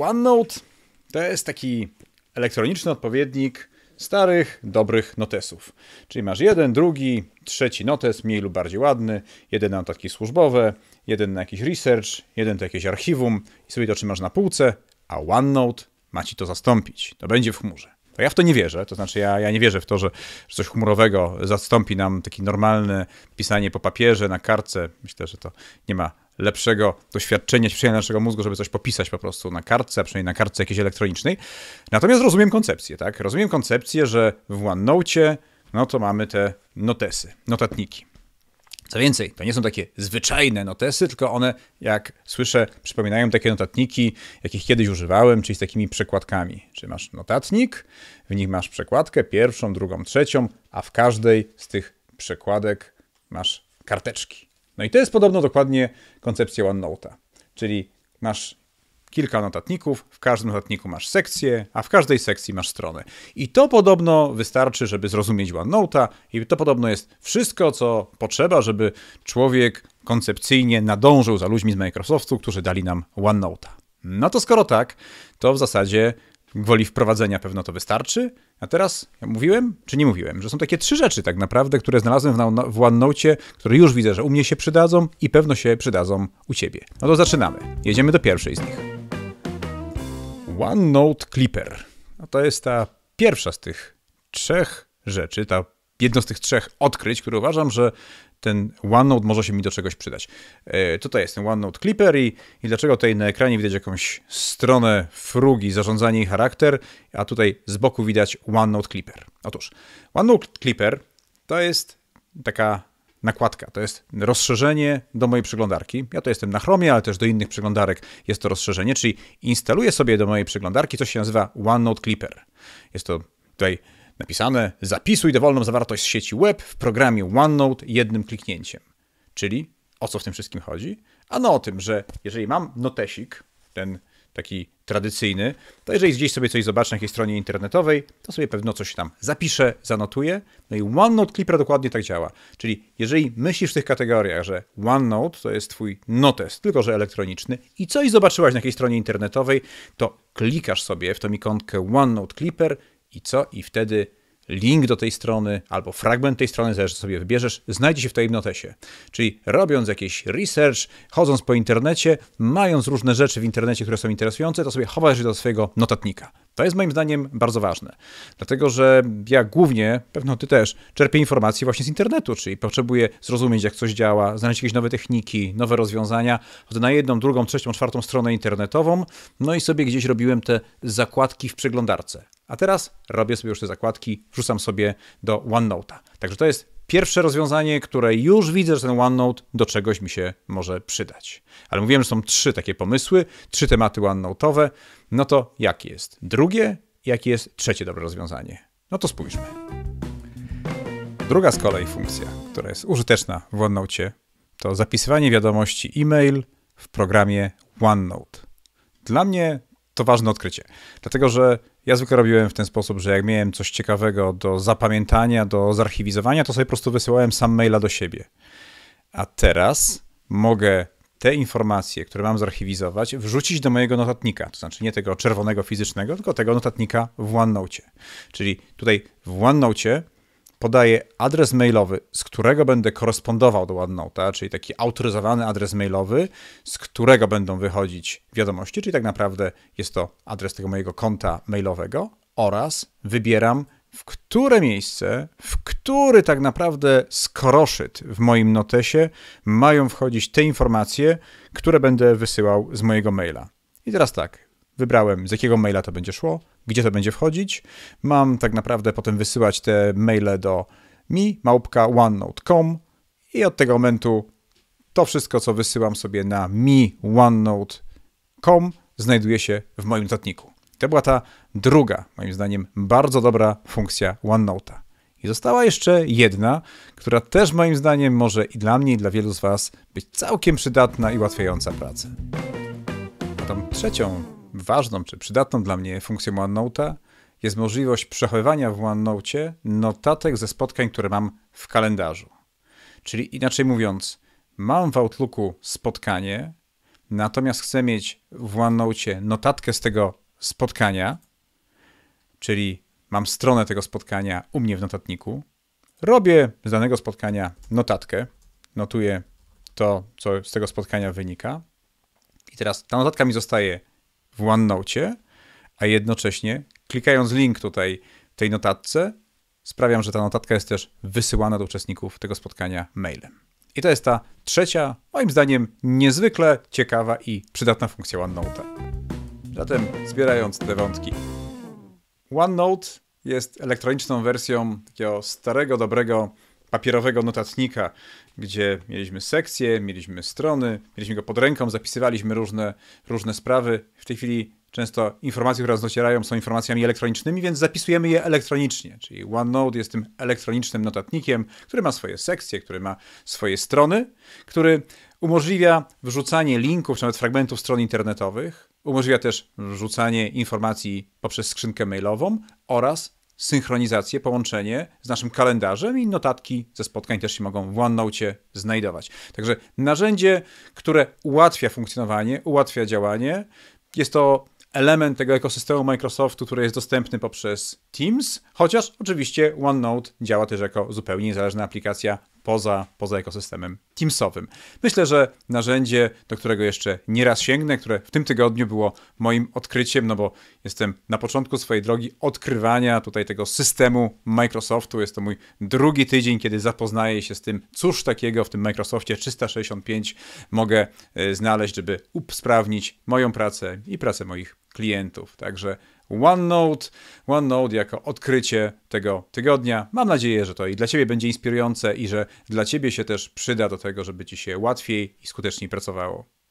OneNote to jest taki elektroniczny odpowiednik starych, dobrych notesów. Czyli masz jeden, drugi, trzeci notes, mniej lub bardziej ładny, jeden na notatki służbowe, jeden na jakiś research, jeden to jakieś archiwum i sobie to trzymasz na półce, a OneNote ma ci to zastąpić. To będzie w chmurze. To ja w to nie wierzę, to znaczy ja, ja nie wierzę w to, że, że coś chmurowego zastąpi nam takie normalne pisanie po papierze, na kartce. Myślę, że to nie ma lepszego doświadczenia, ćwiczenia naszego mózgu, żeby coś popisać po prostu na kartce, a przynajmniej na kartce jakiejś elektronicznej. Natomiast rozumiem koncepcję, tak? Rozumiem koncepcję, że w OneNote no to mamy te notesy, notatniki. Co więcej, to nie są takie zwyczajne notesy, tylko one, jak słyszę, przypominają takie notatniki, jakich kiedyś używałem, czyli z takimi przekładkami. Czy masz notatnik, w nich masz przekładkę pierwszą, drugą, trzecią, a w każdej z tych przekładek masz karteczki. No i to jest podobno dokładnie koncepcja OneNote'a, czyli masz kilka notatników, w każdym notatniku masz sekcję, a w każdej sekcji masz stronę. I to podobno wystarczy, żeby zrozumieć OneNote'a i to podobno jest wszystko, co potrzeba, żeby człowiek koncepcyjnie nadążył za ludźmi z Microsoftu, którzy dali nam OneNote'a. No to skoro tak, to w zasadzie gwoli wprowadzenia pewno to wystarczy. A teraz ja mówiłem, czy nie mówiłem, że są takie trzy rzeczy tak naprawdę, które znalazłem w, w OneNote, które już widzę, że u mnie się przydadzą i pewno się przydadzą u Ciebie. No to zaczynamy. Jedziemy do pierwszej z nich. OneNote Clipper. No to jest ta pierwsza z tych trzech rzeczy, ta jedno z tych trzech odkryć, które uważam, że ten OneNote może się mi do czegoś przydać. E, tutaj jest ten OneNote Clipper i, i dlaczego tutaj na ekranie widać jakąś stronę frugi, zarządzanie i charakter, a tutaj z boku widać OneNote Clipper. Otóż OneNote Clipper to jest taka nakładka. To jest rozszerzenie do mojej przeglądarki. Ja to jestem na Chromie, ale też do innych przeglądarek jest to rozszerzenie, czyli instaluję sobie do mojej przeglądarki coś się nazywa OneNote Clipper. Jest to tutaj Napisane: zapisuj dowolną zawartość z sieci web w programie OneNote jednym kliknięciem. Czyli o co w tym wszystkim chodzi? Ano o tym, że jeżeli mam notesik, ten taki tradycyjny, to jeżeli gdzieś sobie coś zobaczę na jakiejś stronie internetowej, to sobie pewno coś tam zapiszę, zanotuję. No i OneNote Clipper dokładnie tak działa. Czyli jeżeli myślisz w tych kategoriach, że OneNote to jest twój notes, tylko że elektroniczny i coś zobaczyłaś na jakiejś stronie internetowej, to klikasz sobie w tą ikonkę OneNote Clipper i co, i wtedy link do tej strony albo fragment tej strony, zależy sobie wybierzesz, znajdzie się w tej notesie. Czyli robiąc jakiś research, chodząc po internecie, mając różne rzeczy w internecie, które są interesujące, to sobie chowasz je do swojego notatnika. To jest moim zdaniem bardzo ważne, dlatego że ja głównie, pewno ty też, czerpię informacje właśnie z internetu, czyli potrzebuję zrozumieć, jak coś działa, znaleźć jakieś nowe techniki, nowe rozwiązania. Chodzę na jedną, drugą, trzecią, czwartą stronę internetową, no i sobie gdzieś robiłem te zakładki w przeglądarce. A teraz robię sobie już te zakładki, wrzucam sobie do OneNote'a. Także to jest pierwsze rozwiązanie, które już widzę, że ten OneNote do czegoś mi się może przydać. Ale mówiłem, że są trzy takie pomysły, trzy tematy OneNote'owe. No to jakie jest drugie, jakie jest trzecie dobre rozwiązanie? No to spójrzmy. Druga z kolei funkcja, która jest użyteczna w OneNote, to zapisywanie wiadomości e-mail w programie OneNote. Dla mnie to ważne odkrycie. Dlatego, że ja zwykle robiłem w ten sposób, że jak miałem coś ciekawego do zapamiętania, do zarchiwizowania, to sobie po prostu wysyłałem sam maila do siebie. A teraz mogę te informacje, które mam zarchiwizować, wrzucić do mojego notatnika. To znaczy nie tego czerwonego fizycznego, tylko tego notatnika w OneNote. Czyli tutaj w OneNote podaję adres mailowy, z którego będę korespondował do OneNote'a, czyli taki autoryzowany adres mailowy, z którego będą wychodzić wiadomości, czyli tak naprawdę jest to adres tego mojego konta mailowego oraz wybieram w które miejsce, w który tak naprawdę skoroszyt w moim notesie mają wchodzić te informacje, które będę wysyłał z mojego maila. I teraz tak, Wybrałem, z jakiego maila to będzie szło, gdzie to będzie wchodzić. Mam tak naprawdę potem wysyłać te maile do mi, małpka OneNote.com i od tego momentu to wszystko, co wysyłam sobie na mi OneNote.com znajduje się w moim notatniku. To była ta druga, moim zdaniem, bardzo dobra funkcja OneNote'a. I została jeszcze jedna, która też moim zdaniem może i dla mnie, i dla wielu z Was być całkiem przydatna i ułatwiająca pracę. A tą trzecią ważną czy przydatną dla mnie funkcją OneNote'a jest możliwość przechowywania w OneNote notatek ze spotkań, które mam w kalendarzu. Czyli inaczej mówiąc, mam w Outlooku spotkanie, natomiast chcę mieć w OneNote notatkę z tego spotkania, czyli mam stronę tego spotkania u mnie w notatniku, robię z danego spotkania notatkę, notuję to, co z tego spotkania wynika. I teraz ta notatka mi zostaje w OneNote, a jednocześnie klikając link tutaj w tej notatce, sprawiam, że ta notatka jest też wysyłana do uczestników tego spotkania mailem. I to jest ta trzecia, moim zdaniem, niezwykle ciekawa i przydatna funkcja OneNote. Zatem, zbierając te wątki, OneNote jest elektroniczną wersją takiego starego, dobrego papierowego notatnika, gdzie mieliśmy sekcje, mieliśmy strony, mieliśmy go pod ręką, zapisywaliśmy różne, różne sprawy. W tej chwili często informacje, które nas docierają, są informacjami elektronicznymi, więc zapisujemy je elektronicznie. Czyli OneNote jest tym elektronicznym notatnikiem, który ma swoje sekcje, który ma swoje strony, który umożliwia wrzucanie linków, czy nawet fragmentów stron internetowych, umożliwia też wrzucanie informacji poprzez skrzynkę mailową oraz synchronizację, połączenie z naszym kalendarzem i notatki ze spotkań też się mogą w OneNote znajdować. Także narzędzie, które ułatwia funkcjonowanie, ułatwia działanie. Jest to element tego ekosystemu Microsoftu, który jest dostępny poprzez Teams, chociaż oczywiście OneNote działa też jako zupełnie niezależna aplikacja poza, poza ekosystemem Teamsowym. Myślę, że narzędzie, do którego jeszcze nie raz sięgnę, które w tym tygodniu było moim odkryciem, no bo jestem na początku swojej drogi odkrywania tutaj tego systemu Microsoftu. Jest to mój drugi tydzień, kiedy zapoznaję się z tym, cóż takiego w tym Microsoftie 365 mogę e, znaleźć, żeby usprawnić moją pracę i pracę moich klientów. Także OneNote. OneNote jako odkrycie tego tygodnia. Mam nadzieję, że to i dla Ciebie będzie inspirujące i że dla Ciebie się też przyda do tego, żeby ci się łatwiej i skuteczniej pracowało.